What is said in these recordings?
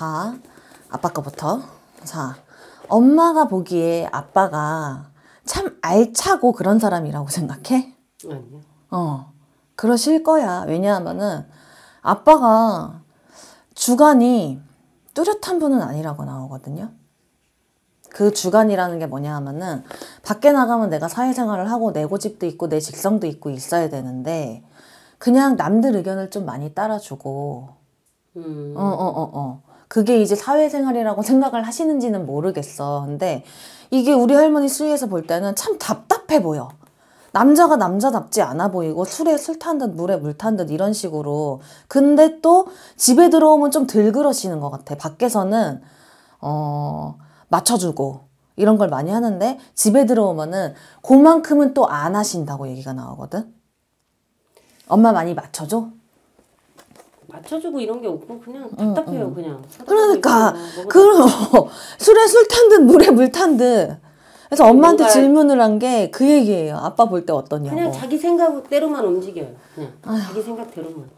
자, 아빠 거부터. 자, 엄마가 보기에 아빠가 참 알차고 그런 사람이라고 생각해? 아니요. 어, 그러실 거야. 왜냐하면은 아빠가 주간이 뚜렷한 분은 아니라고 나오거든요. 그 주간이라는 게 뭐냐 하면은 밖에 나가면 내가 사회생활을 하고 내 고집도 있고 내 직성도 있고 있어야 되는데 그냥 남들 의견을 좀 많이 따라주고 어어 음. 어, 어, 어. 어. 그게 이제 사회생활이라고 생각을 하시는지는 모르겠어. 근데 이게 우리 할머니 수위에서 볼 때는 참 답답해 보여. 남자가 남자답지 않아 보이고 술에 술 탄 듯 물에 물 탄 듯 이런 식으로 근데 또 집에 들어오면 좀 들그러시는 것 같아 밖에서는 어 맞춰주고 이런 걸 많이 하는데 집에 들어오면은 그만큼은 또 안 하신다고 얘기가 나오거든 엄마 많이 맞춰줘 맞춰주고 뭐 이런 게 없고 그냥 어, 답답해요 응, 어. 응. 그냥. 그러니까 뭐 그럼 술에 술 탄 듯 물에 물 탄 듯. 그래서 뭐 엄마한테 질문을 한 게 그 얘기예요. 아빠 볼 때 어떠냐고. 그냥 자기 생각대로만 움직여요. 그냥 아휴. 자기 생각대로만.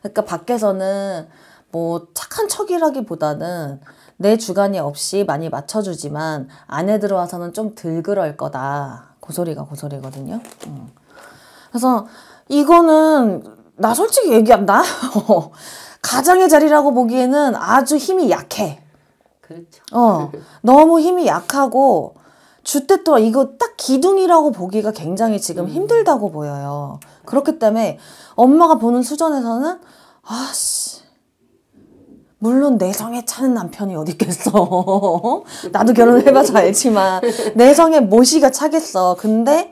그러니까 밖에서는 뭐 착한 척이라기보다는 내 주관이 없이 많이 맞춰주지만 안에 들어와서는 좀 덜 그럴 거다. 고소리가 그 고소리거든요. 그 음. 그래서 이거는 나 솔직히 얘기한다. 가장의 자리라고 보기에는 아주 힘이 약해. 그렇죠. 어, 너무 힘이 약하고 주택 또 이거 딱 기둥이라고 보기가 굉장히 지금 음. 힘들다고 보여요. 그렇기 때문에 엄마가 보는 수전에서는 아씨 물론 내성에 차는 남편이 어디 있겠어. 나도 결혼해봐서 알지만 내성에 모시가 차겠어. 근데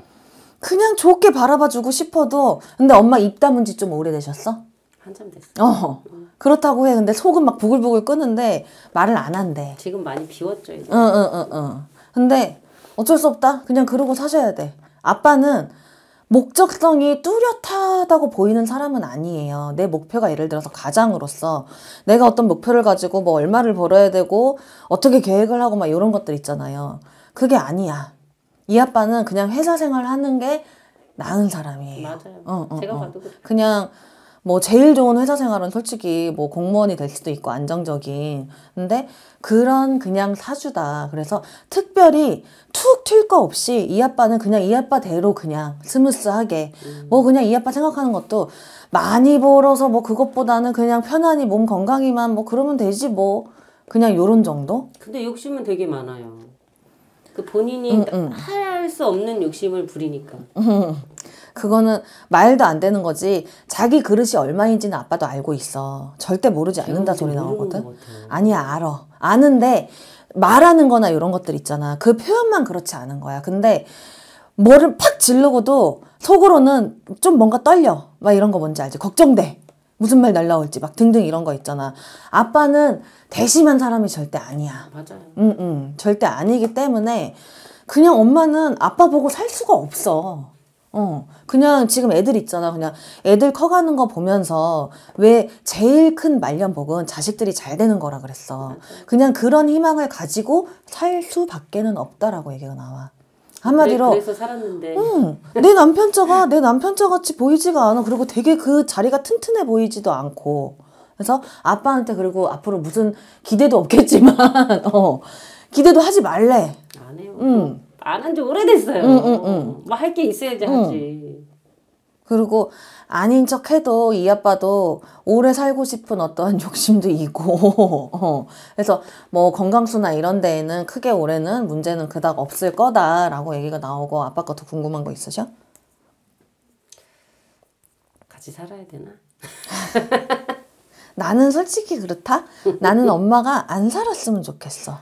그냥 좋게 바라봐주고 싶어도 근데 엄마 입 다문 지좀 오래되셨어? 한참 됐어. 어. 그렇다고 해. 근데 속은 막 부글부글 끄는데 말을 안 한대. 지금 많이 비웠죠, 이제. 응, 응, 응, 응. 근데 어쩔 수 없다. 그냥 그러고 사셔야 돼. 아빠는 목적성이 뚜렷하다고 보이는 사람은 아니에요. 내 목표가 예를 들어서 가장으로서 내가 어떤 목표를 가지고 뭐 얼마를 벌어야 되고 어떻게 계획을 하고 막 이런 것들 있잖아요. 그게 아니야. 이 아빠는 그냥 회사 생활 하는 게 나은 사람이에요. 맞아요. 어, 어, 제가 어. 봐도 그렇죠. 그냥 뭐 제일 좋은 회사 생활은 솔직히 뭐 공무원이 될 수도 있고 안정적인 근데 그런 그냥 사주다 그래서 특별히 툭 튈 거 없이 이 아빠는 그냥 이 아빠대로 그냥 스무스하게 음. 뭐 그냥 이 아빠 생각하는 것도 많이 벌어서 뭐 그것보다는 그냥 편안히 몸 건강히만 뭐 그러면 되지 뭐 그냥 요런 정도 근데 욕심은 되게 많아요 그 본인이 음, 음. 할수 없는 욕심을 부리니까. 음. 그거는 말도 안 되는 거지. 자기 그릇이 얼마인지는 아빠도 알고 있어. 절대 모르지 않는다 소리 나오거든. 아니야, 알아. 아는데 말하는 거나 이런 것들 있잖아. 그 표현만 그렇지 않은 거야. 근데 뭐를 팍 질르고도 속으로는 좀 뭔가 떨려. 막 이런 거 뭔지 알지? 걱정돼. 무슨 말 날라올지 막 등등 이런 거 있잖아. 아빠는 대심한 사람이 절대 아니야. 맞아요. 응, 응. 절대 아니기 때문에 그냥 엄마는 아빠 보고 살 수가 없어. 어, 그냥 지금 애들 있잖아. 그냥 애들 커가는 거 보면서 왜 제일 큰 말년복은 자식들이 잘 되는 거라 그랬어. 그냥 그런 희망을 가지고 살 수밖에는 없다라고 얘기가 나와. 한마디로 네, 그래, 서 살았는데 응, 내 남편자가 내 남편자 같이 보이지가 않아 그리고 되게 그 자리가 튼튼해 보이지도 않고 그래서 아빠한테 그리고 앞으로 무슨 기대도 없겠지만 어 기대도 하지 말래 안 해요 응. 안한 지 오래됐어요 응, 응, 응. 뭐할 게 있어야지 하지 그리고 아닌 척 해도 이 아빠도 오래 살고 싶은 어떠한 욕심도 있고, 어. 그래서 뭐 건강수나 이런 데에는 크게 올해는 문제는 그닥 없을 거다라고 얘기가 나오고 아빠 것도 궁금한 거 있으셔? 같이 살아야 되나? 나는 솔직히 그렇다. 나는 엄마가 안 살았으면 좋겠어.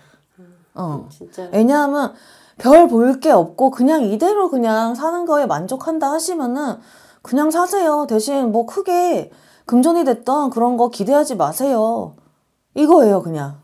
아, 어. 진짜. 왜냐하면 별 볼 게 없고 그냥 이대로 그냥 사는 거에 만족한다 하시면은 그냥 사세요. 대신 뭐 크게 금전이 됐던 그런 거 기대하지 마세요. 이거예요, 그냥.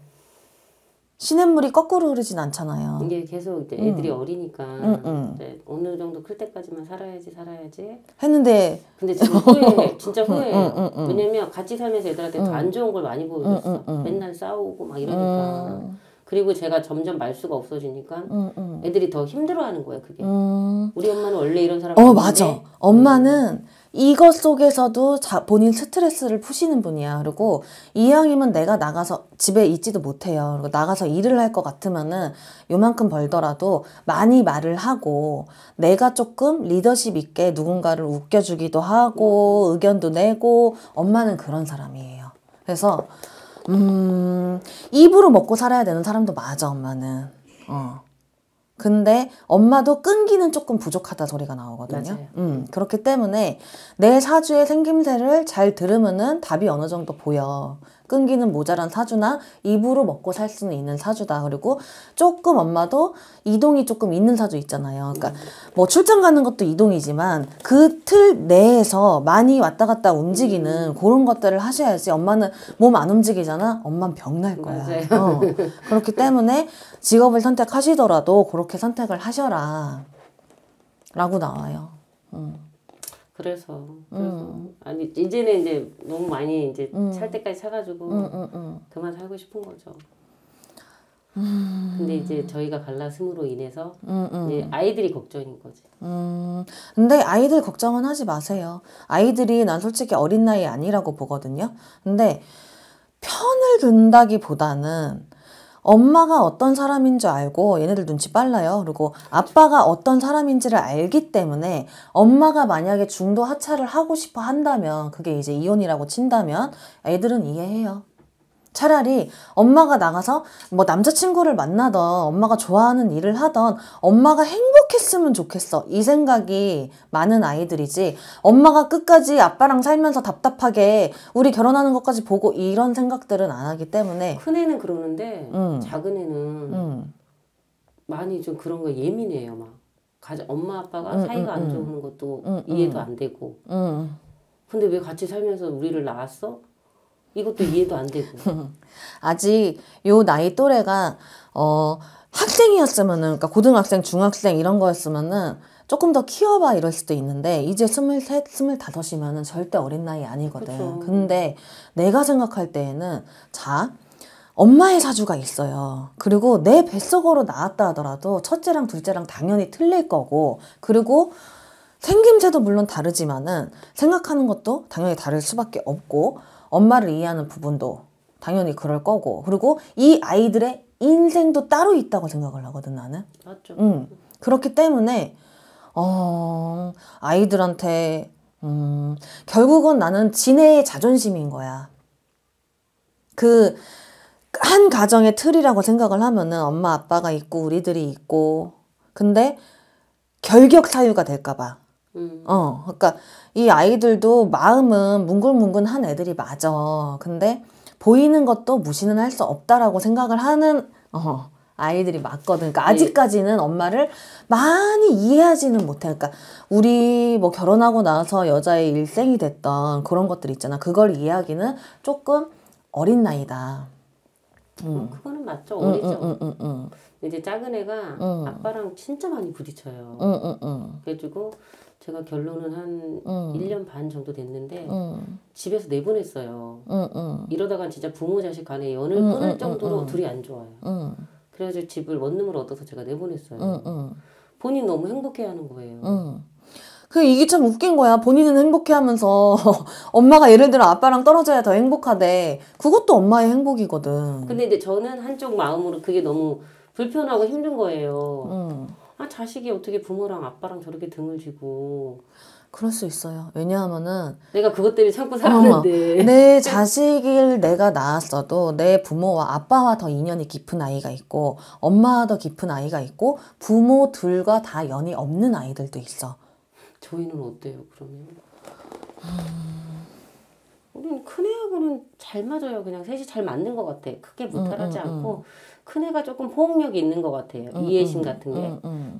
시냇물이 거꾸로 흐르진 않잖아요. 이게 계속 이제 음. 애들이 음. 어리니까 음, 음. 이제 어느 정도 클 때까지만 살아야지 살아야지 했는데 근데 지금 후회 진짜 후회 음, 음, 왜냐면 같이 살면서 애들한테 더 안 좋은 걸 많이 보여줬어 맨날 싸우고 막 이러니까 그리고 제가 점점 말수가 없어지니까 음, 음. 애들이 더 힘들어하는 거예요 그게 음. 우리 엄마는 원래 이런 사람 어 맞아 엄마는 이것 속에서도 자, 본인 스트레스를 푸시는 분이야 그리고 이왕이면 내가 나가서 집에 있지도 못해요 그리고 나가서 일을 할 것 같으면은 요만큼 벌더라도 많이 말을 하고 내가 조금 리더십 있게 누군가를 웃겨주기도 하고 의견도 내고 엄마는 그런 사람이에요 그래서 음, 입으로 먹고 살아야 되는 사람도 맞아, 엄마는. 어. 근데 엄마도 끈기는 조금 부족하다 소리가 나오거든요. 맞아요. 음, 그렇기 때문에 내 사주의 생김새를 잘 들으면은 답이 어느 정도 보여. 끈기는 모자란 사주나 입으로 먹고 살 수는 있는 사주다. 그리고 조금 엄마도 이동이 조금 있는 사주 있잖아요. 그러니까 뭐 출장 가는 것도 이동이지만 그 틀 내에서 많이 왔다 갔다 움직이는 음. 그런 것들을 하셔야지 엄마는 몸 안 움직이잖아. 엄만 병날 거야. 어. 그렇기 때문에 직업을 선택하시더라도 그렇게 선택을 하셔라. 라고 나와요. 음. 그래서, 그래서 음. 아니 이제는 이제 너무 많이 이제 음. 살 때까지 사가지고 음, 그만 살고 싶은 거죠. 음. 근데 이제 저희가 갈라슴으로 인해서 이제 아이들이 걱정인 거지. 음, 근데 아이들 걱정은 하지 마세요. 아이들이 난 솔직히 어린 나이 아니라고 보거든요. 근데 편을 든다기보다는 엄마가 어떤 사람인 줄 알고 얘네들 눈치 빨라요. 그리고 아빠가 어떤 사람인지를 알기 때문에 엄마가 만약에 중도 하차를 하고 싶어 한다면 그게 이제 이혼이라고 친다면 애들은 이해해요. 차라리 엄마가 나가서 뭐 남자친구를 만나던 엄마가 좋아하는 일을 하던 엄마가 행복했으면 좋겠어 이 생각이 많은 아이들이지 엄마가 끝까지 아빠랑 살면서 답답하게 우리 결혼하는 것까지 보고 이런 생각들은 안 하기 때문에 큰애는 그러는데 음. 작은애는 음. 많이 좀 그런 거 예민해요 막 엄마 아빠가 음, 사이가 안 음, 음. 좋은 것도 음, 이해도 안 되고 근데 왜 같이 살면서 우리를 낳았어? 이것도 이해도 안 되고. 아직 요 나이 또래가 어 학생이었으면은 그러니까 고등학생, 중학생 이런 거였으면은 조금 더 키워봐 이럴 수도 있는데 이제 스물셋, 스물다섯이면은 절대 어린 나이 아니거든. 그쵸. 근데 내가 생각할 때에는 자 엄마의 사주가 있어요. 그리고 내 뱃속으로 나왔다 하더라도 첫째랑 둘째랑 당연히 틀릴 거고 그리고 생김새도 물론 다르지만은 생각하는 것도 당연히 다를 수밖에 없고 엄마를 이해하는 부분도 당연히 그럴 거고 그리고 이 아이들의 인생도 따로 있다고 생각을 하거든 나는. 맞죠. 음. 그렇기 때문에 어, 아이들한테 음, 결국은 나는 지네의 자존심인 거야. 그한 가정의 틀이라고 생각을 하면은 엄마 아빠가 있고 우리들이 있고 근데 결격 사유가 될까 봐. 음. 어, 그러니까 이 아이들도 마음은 뭉글뭉글한 애들이 맞아. 근데 보이는 것도 무시는 할 수 없다라고 생각을 하는 어, 아이들이 맞거든. 그러니까 네. 아직까지는 엄마를 많이 이해하지는 못해. 그러니까 우리 뭐 결혼하고 나서 여자의 일생이 됐던 그런 것들 있잖아. 그걸 이해하기는 조금 어린 나이다. 어, 음. 그거는 맞죠. 어리죠. 음, 음, 음, 이제 작은 애가 아빠랑 진짜 많이 부딪혀요. 그래가지고 제가 결론은 한 음. 1년 반 정도 됐는데 음. 집에서 내보냈어요. 음, 이러다간 진짜 부모 자식 간에 연을 끊을 정도로 둘이 안 좋아요. 그래서 집을 원룸으로 얻어서 제가 내보냈어요. 본인 너무 행복해하는 거예요. 그 이게 참 웃긴 거야. 본인은 행복해하면서 엄마가 예를 들어 아빠랑 떨어져야 더 행복하대. 그것도 엄마의 행복이거든. 근데 이제 저는 한쪽 마음으로 그게 너무 불편하고 힘든 거예요. 아, 자식이 어떻게 부모랑 아빠랑 저렇게 등을 쥐고 그럴 수 있어요. 왜냐하면은 내가 그것 때문에 참고 살았는데 어, 내 자식을 내가 낳았어도 내 부모와 아빠와 더 인연이 깊은 아이가 있고 엄마와 더 깊은 아이가 있고 부모 둘과 다 연이 없는 아이들도 있어. 저희는 어때요 그러면? 음... 우리는 큰애하고는 잘 맞아요. 그냥 셋이 잘 맞는 것 같아. 크게 음, 무탈하지 음, 음, 않고 큰애가 조금 포용력이 있는 것 같아요. 음, 이해심 음, 같은 게.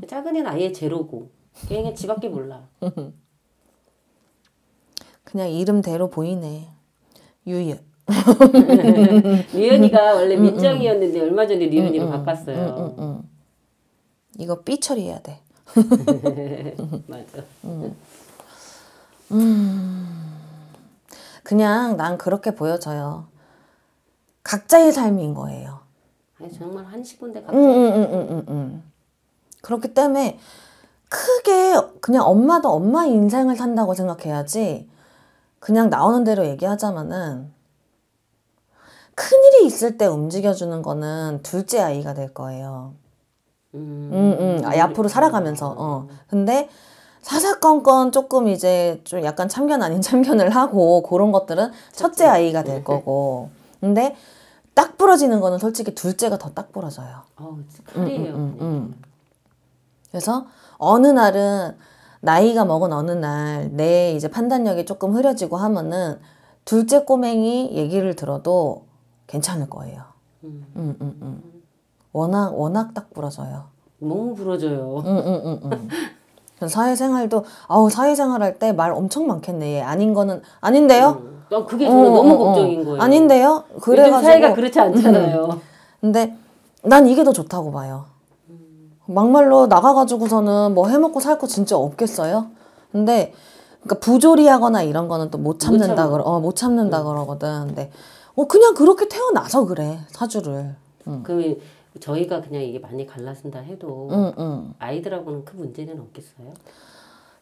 작은애는 아예 제로고 걔는 지밖에 몰라. 그냥 이름대로 보이네. 유연. 리은이가 원래 민정이었는데 얼마 전에 리은이로 바꿨어요. 이거 삐 처리해야 돼. 맞아. 음. 음. 그냥 난 그렇게 보여져요. 각자의 삶인 거예요. 아니 정말 한식군데 각자. 응응응응응. 그렇기 때문에 크게 그냥 엄마도 엄마 인생을 산다고 생각해야지 그냥 나오는 대로 얘기하자면은 큰일이 있을 때 움직여주는 거는 둘째 아이가 될 거예요. 음, 아, 음, 음. 아, 앞으로 살아가면서. 어. 근데 사사건건 조금 이제 좀 약간 참견 아닌 참견을 하고 그런 것들은 첫째 아이가 될 네. 거고 근데 딱 부러지는 거는 솔직히 둘째가 더 딱 부러져요. 어, 그래요. 음, 음, 음, 음, 그래서 어느 날은 나이가 먹은 어느 날 내 이제 판단력이 조금 흐려지고 하면은 둘째 꼬맹이 얘기를 들어도 괜찮을 거예요. 음, 음, 음. 음. 워낙 워낙 딱 부러져요. 너무 부러져요. 음, 음, 음, 음. 사회생활도 아우 사회생활 할 때 말 엄청 많겠네. 얘. 예, 아닌 거는 아닌데요. 음. 난 그게 저는 어, 너무 어, 어, 걱정인 거예요. 아닌데요. 그래가지고 사회가 그렇지 음. 않잖아요. 음. 근데 난 이게 더 좋다고 봐요. 막말로 나가가지고서는 뭐 해먹고 살 거 진짜 없겠어요. 근데 그러니까 부조리하거나 이런 거는 또 못 참는다 어, 못 그러 어못 참는다 응. 네. 그러거든. 근데 어 그냥 그렇게 태어나서 그래 사주를. 응. 음. 그 저희가 그냥 이게 많이 갈라진다 해도 음, 음. 아이들하고는 큰 문제는 없겠어요?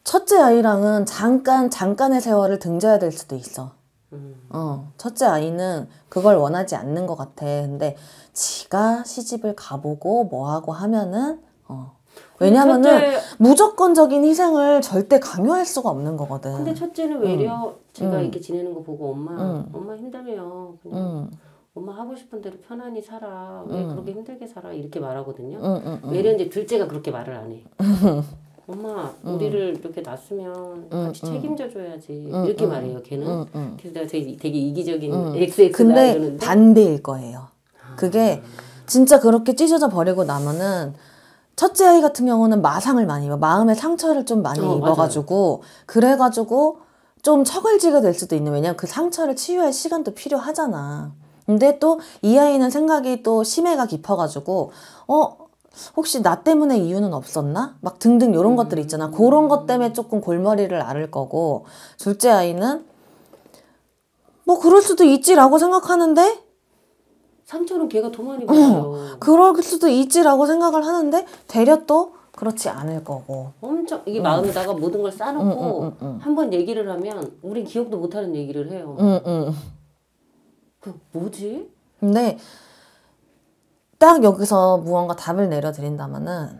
첫째 아이랑은 잠깐 잠깐의 세월을 등져야 될 수도 있어. 음. 어, 첫째 아이는 그걸 원하지 않는 것 같아. 근데 지가 시집을 가보고 뭐하고 하면은 어. 왜냐면은 첫째... 무조건적인 희생을 절대 강요할 수가 없는 거거든. 근데 첫째는 외려 음. 제가 음. 이렇게 지내는 거 보고 엄마 엄마 힘들어요. 그냥 엄마 하고 싶은 대로 편안히 살아. 왜 응. 그렇게 힘들게 살아? 이렇게 말하거든요. 응, 응, 예를 이제 둘째가 그렇게 말을 안 해. 엄마, 우리를 이렇게 낳았으면 같이 책임져 줘야지. 이렇게 말해요, 걔는. 그래서 내가 되게, 되게 이기적인 음. XX 근데 이러는데. 반대일 거예요. 아. 그게 진짜 그렇게 찢어져 버리고 나면은 첫째 아이 같은 경우는 마상을 많이 입어. 마음의 상처를 좀 많이 어, 입어가지고 맞아요. 그래가지고 좀 척을 지게 될 수도 있는 왜냐면 그 상처를 치유할 시간도 필요하잖아. 근데 또 이 아이는 생각이 또 심해가 깊어가지고 어 혹시 나 때문에 이유는 없었나? 막 등등 이런 음. 것들 있잖아. 그런 것 때문에 조금 골머리를 앓을 거고 둘째 아이는 뭐 그럴 수도 있지라고 생각하는데 상처은 걔가 도 많이 받아요. 어, 그럴 수도 있지라고 생각을 하는데 되려 또 그렇지 않을 거고. 엄청 이게 음. 마음에다가 모든 걸 싸놓고 음, 한번 얘기를 하면 우린 기억도 못하는 얘기를 해요. 그 뭐지? 근데 딱 여기서 무언가 답을 내려드린다면은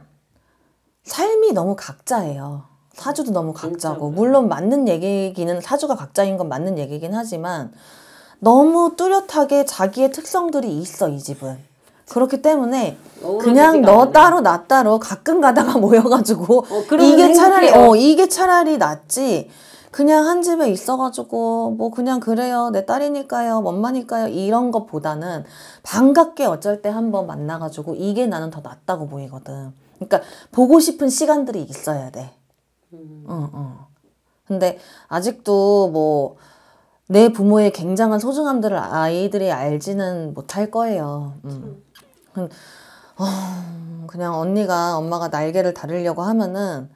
삶이 너무 각자예요. 사주도 너무 각자고 물론 맞는 얘기기는 사주가 각자인 건 맞는 얘기긴 하지만 너무 뚜렷하게 자기의 특성들이 있어 이 집은 그렇기 때문에 그냥 너 따로 나 따로 가끔 가다가 모여가지고 어, 이게 차라리 어 이게 차라리 낫지 그냥 한 집에 있어가지고 뭐 그냥 그래요 내 딸이니까요 엄마니까요 이런 것보다는 반갑게 어쩔 때 한번 만나가지고 이게 나는 더 낫다고 보이거든 그러니까 보고 싶은 시간들이 있어야 돼 음. 어, 어. 근데 아직도 뭐 내 부모의 굉장한 소중함들을 아이들이 알지는 못할 거예요 음. 음. 아, 그냥 언니가 엄마가 날개를 다르려고 하면은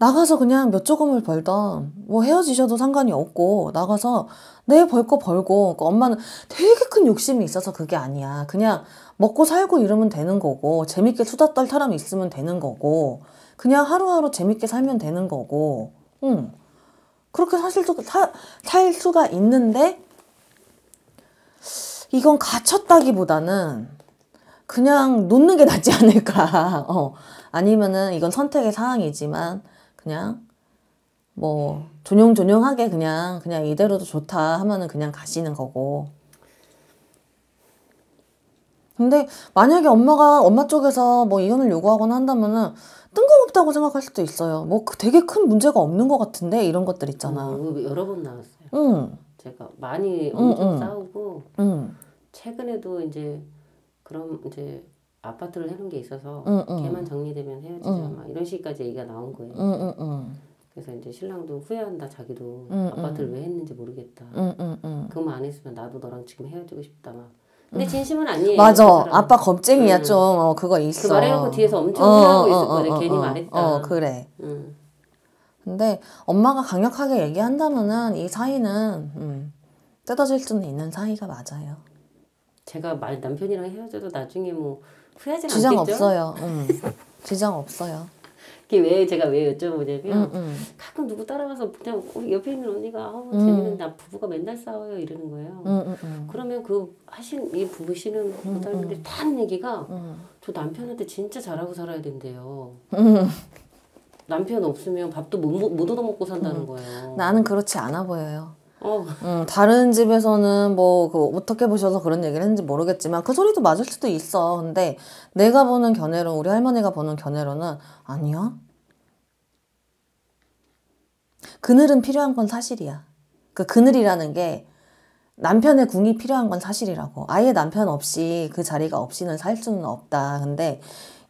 나가서 그냥 몇 조금을 벌던 뭐 헤어지셔도 상관이 없고 나가서 내 벌거 네, 벌고 그 엄마는 되게 큰 욕심이 있어서 그게 아니야 그냥 먹고 살고 이러면 되는 거고 재밌게 수다 떨 사람 있으면 되는 거고 그냥 하루하루 재밌게 살면 되는 거고 응 그렇게 사실 사, 살 수가 있는데 이건 갇혔다기보다는 그냥 놓는 게 낫지 않을까 어 아니면은 이건 선택의 사항이지만 그냥 뭐 조용조용하게 그냥 그냥 이대로도 좋다 하면은 그냥 가시는 거고. 근데 만약에 엄마가 엄마 쪽에서 뭐 이혼을 요구하거나 한다면은 뜬금없다고 생각할 수도 있어요. 뭐 그 되게 큰 문제가 없는 것 같은데 이런 것들 있잖아. 음, 여러 번 나왔어요. 응. 제가 많이 엄청 응, 응. 싸우고 응. 최근에도 이제 그럼 이제 아파트를 해놓은 게 있어서 응, 응. 걔만 정리되면 헤어지자 응. 막 이런 식까지 얘기가 나온 거예요. 그래서 이제 신랑도 후회한다 자기도 아파트를 왜 했는지 모르겠다. 그만안 했으면 나도 너랑 지금 헤어지고 싶다 막. 근데 진심은 아니에요. 그 맞아. 아빠 겁쟁이야 음. 좀. 어, 그거 있어. 그 말해놓고 뒤에서 엄청 어, 후회하고 있었거든. 어, 어, 어, 괜히 어. 말했다. 어 그래. 음. 근데 엄마가 강력하게 얘기한다면은 이 사이는 음, 뜯어질 수는 있는 사이가 맞아요. 제가 말 남편이랑 헤어져도 나중에 뭐 후회하지 않겠죠? 지장 없어요. 음. 지장 없어요. 그게 왜 제가 왜 여쭤보냐면 음, 음. 가끔 누구 따라가서 그냥 어, 옆에 있는 언니가 아우 쟤는 나 부부가 맨날 싸워요 이러는 거예요. 그러면 그 하신 이 부부시는 부부들인 음, 다 하는 얘기가 저 남편한테 진짜 잘하고 살아야 된대요. 남편 없으면 밥도 못, 못 얻어먹고 산다는 거예요. 나는 그렇지 않아 보여요. 어. 음, 다른 집에서는 뭐, 그, 어떻게 보셔서 그런 얘기를 했는지 모르겠지만, 그 소리도 맞을 수도 있어. 근데, 내가 보는 견해로, 우리 할머니가 보는 견해로는, 아니야. 그늘은 필요한 건 사실이야. 그 그늘이라는 게, 남편의 궁이 필요한 건 사실이라고. 아예 남편 없이, 그 자리가 없이는 살 수는 없다. 근데,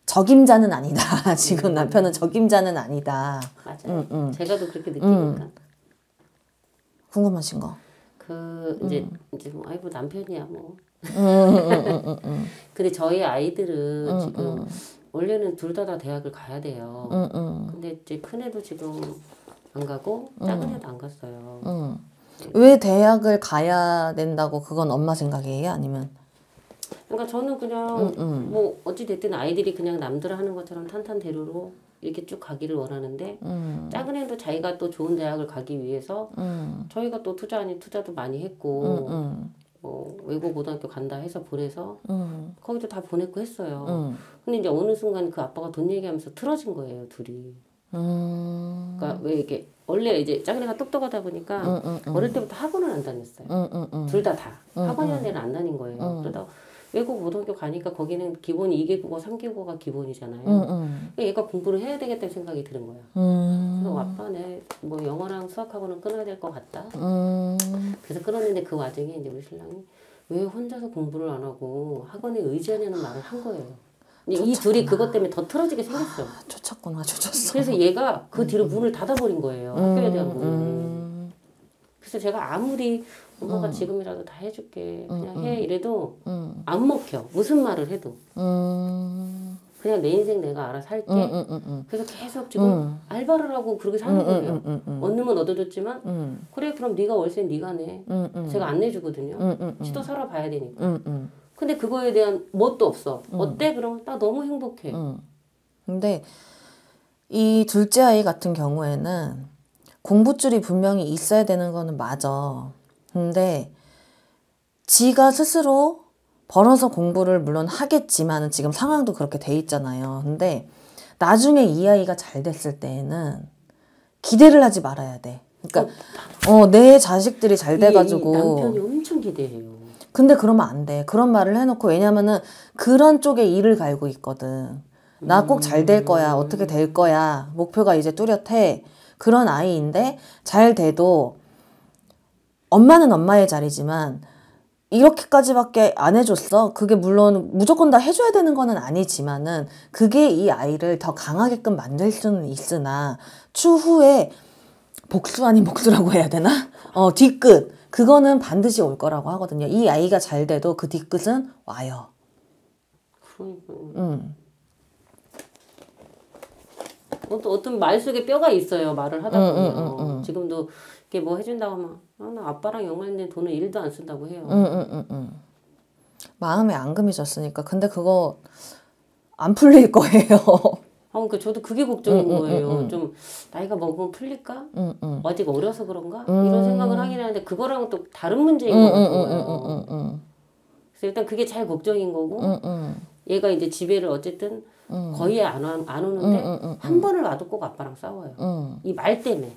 적임자는 아니다. 지금 음. 남편은 적임자는 아니다. 맞아요. 음, 음. 제가도 그렇게 느끼니까. 음. 궁금하신 거? 그 이제 음. 이제 뭐 아이고 남편이야 뭐. 음, 음, 음, 근데 저희 아이들은 지금 원래는 둘 다 다 대학을 가야 돼요. 근데 이제 큰 애도 지금 안 가고 작은 애도 안 갔어요. 왜 대학을 가야 된다고 그건 엄마 생각이에요? 아니면? 그러니까 저는 그냥 음, 음. 뭐 어찌 됐든 아이들이 그냥 남들 하는 것처럼 탄탄대로로 이렇게 쭉 가기를 원하는데 음. 작은 애도 자기가 또 좋은 대학을 가기 위해서 음. 저희가 또 투자 아닌 투자도 많이 했고 음, 음, 뭐 외국 고등학교 간다 해서 보내서 음. 거기도 다 보냈고 했어요. 음. 근데 이제 어느 순간 그 아빠가 돈 얘기하면서 틀어진 거예요 둘이. 그러니까 왜 이게 렇 원래 이제 작은 애가 똑똑하다 보니까 어릴 때부터 학원을 안 다녔어요. 둘 다 다 학원이라는 애를 안 다닌 거예요. 그러다 외국 고등학교 가니까 거기는 기본 2개국어, 3개국어가 기본이잖아요. 음, 음. 얘가 공부를 해야 되겠다는 생각이 드는 거야. 음. 그래서 아빠네 뭐 영어랑 수학하고는 끊어야 될 것 같다. 음. 그래서 끊었는데 그 와중에 이제 우리 신랑이 왜 혼자서 공부를 안 하고 학원에 의지하냐는 말을 한 거예요. 이 둘이 그것 때문에 더 틀어지게 생겼어. 요 아, 쫓았구나, 쫓았어. 그래서 얘가 그 뒤로 음. 문을 닫아버린 거예요. 학교에 대한 음, 문을. 그래서 제가 아무리 엄마가 음. 지금이라도 다 해줄게 그냥 음, 해 이래도 안 먹혀 무슨 말을 해도 음. 그냥 내 인생 내가 알아서 살게 그래서 계속 지금 알바를 하고 그렇게 사는 거예요 얻는건 얻어줬지만 그래 그럼 네가 월세 네가 내 제가 안 내주거든요 지도 살아봐야 되니까 근데 그거에 대한 뭣도 없어 어때 그럼 나 너무 행복해 근데 이 둘째 아이 같은 경우에는 공부줄이 분명히 있어야 되는 거는 맞아. 근데 지가 스스로 벌어서 공부를 물론 하겠지만 지금 상황도 그렇게 돼 있잖아요. 근데 나중에 이 아이가 잘 됐을 때에는 기대를 하지 말아야 돼. 그러니까 어, 어 내 자식들이 잘 돼가지고 남편이 엄청 기대해요. 근데 그러면 안 돼. 그런 말을 해놓고 왜냐면은 그런 쪽에 일을 갈고 있거든. 나 꼭 잘 될 거야. 어떻게 될 거야. 목표가 이제 뚜렷해. 그런 아이인데 잘 돼도 엄마는 엄마의 자리지만 이렇게까지밖에 안 해줬어. 그게 물론 무조건 다 해줘야 되는 거 아니지만은 그게 이 아이를 더 강하게끔 만들 수는 있으나 추후에 복수 아닌 복수라고 해야 되나? 어, 뒤끝. 그거는 반드시 올 거라고 하거든요. 이 아이가 잘 돼도 그 뒤끝은 와요. 그러니까. 음. 어떤, 어떤 말 속에 뼈가 있어요. 말을 하다 보면. 음, 음, 지금도 이렇게 뭐 해준다고 하면 아, 아빠랑 영화인데 돈을 1도 안 쓴다고 해요. 마음에 앙금이 졌으니까. 근데 그거 안 풀릴 거예요. 아, 어, 그니까 저도 그게 걱정인 음, 거예요. 음, 음, 좀 나이가 먹으면 풀릴까? 아직 어려서 그런가? 이런 음. 생각을 하긴 하는데 그거랑또 다른 문제인 것 같아요. 그래서 일단 그게 잘 걱정인 거고 얘가 이제 지배를 어쨌든 음. 거의 안, 와, 안 오는데 음, 한 번을 와도 꼭 아빠랑 싸워요. 이 말 때문에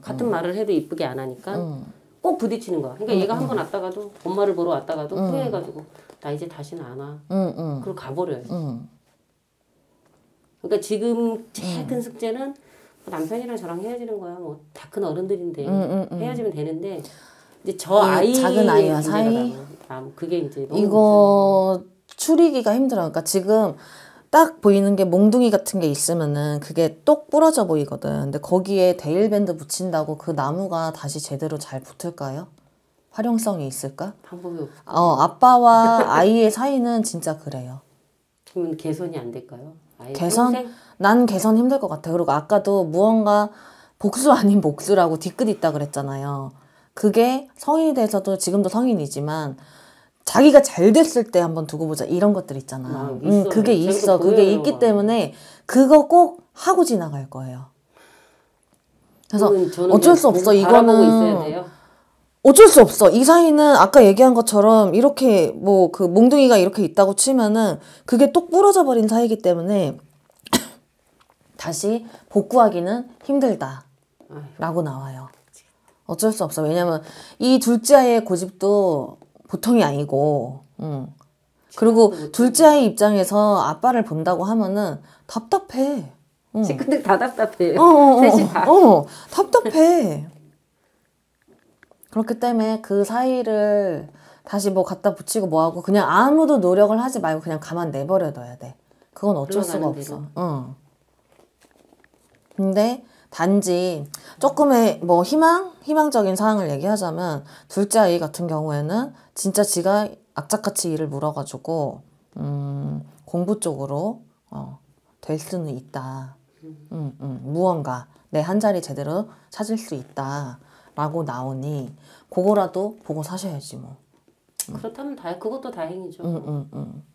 같은 말을 해도 이쁘게 안 하니까 꼭 부딪히는 거야. 그러니까 얘가 한 번 왔다가도 엄마를 보러 왔다가도 후회해가지고 나 이제 다시는 안 와. 그리고 가버려요. 그러니까 지금 제일 큰 숙제는 남편이랑 저랑 헤어지는 거야. 뭐 다 큰 어른들인데 헤어지면 되는데 이제 저 아이 작은 아이와 사이 아, 뭐 그게 이제 이거 줄이기가 힘들어. 그러니까 지금 딱 보이는 게 몽둥이 같은 게 있으면은 그게 똑 부러져 보이거든. 근데 거기에 데일밴드 붙인다고 그 나무가 다시 제대로 잘 붙을까요? 활용성이 있을까? 방법이 없어. 어, 아빠와 아이의 사이는 진짜 그래요. 그러면 개선이 안 될까요? 개선? 평생? 난 개선 힘들 것 같아. 그리고 아까도 무언가 복수 아닌 복수라고 뒤끝 있다 그랬잖아요. 그게 성인이 돼서도 지금도 성인이지만 자기가 잘 됐을 때 한번 두고 보자 이런 것들 있잖아. 아, 응, 그게 있어. 그게 있기 때문에 그거 꼭 하고 지나갈 거예요. 그래서 어쩔 수 없어. 이거는 어쩔 수 없어. 이 사이는 아까 얘기한 것처럼 이렇게 뭐 그 몽둥이가 이렇게 있다고 치면은 그게 똑 부러져 버린 사이기 때문에 다시 복구하기는 힘들다. 라고 아, 나와요. 어쩔 수 없어. 왜냐면 이 둘째 아이의 고집도 보통이 아니고 응. 그리고 둘째 아이 입장에서 아빠를 본다고 하면은 답답해. 응. 식구다답답해 어어어, 어. 어, 답답해. 그렇기 때문에 그 사이를 다시 뭐 갖다 붙이고 뭐하고 그냥 아무도 노력을 하지 말고 그냥 가만 내버려 둬야 돼. 그건 어쩔 수가 없어. 응. 근데 단지 조금의 뭐 희망? 희망적인 사항을 얘기하자면 둘째 아이 같은 경우에는 진짜 지가 악착같이 일을 물어가지고 음, 공부 쪽으로 어, 될 수는 있다. 음, 음, 무언가 내 한 자리 제대로 찾을 수 있다. 라고 나오니 그거라도 보고 사셔야지 뭐. 음. 그렇다면 다 그것도 다행이죠. 음, 음, 음.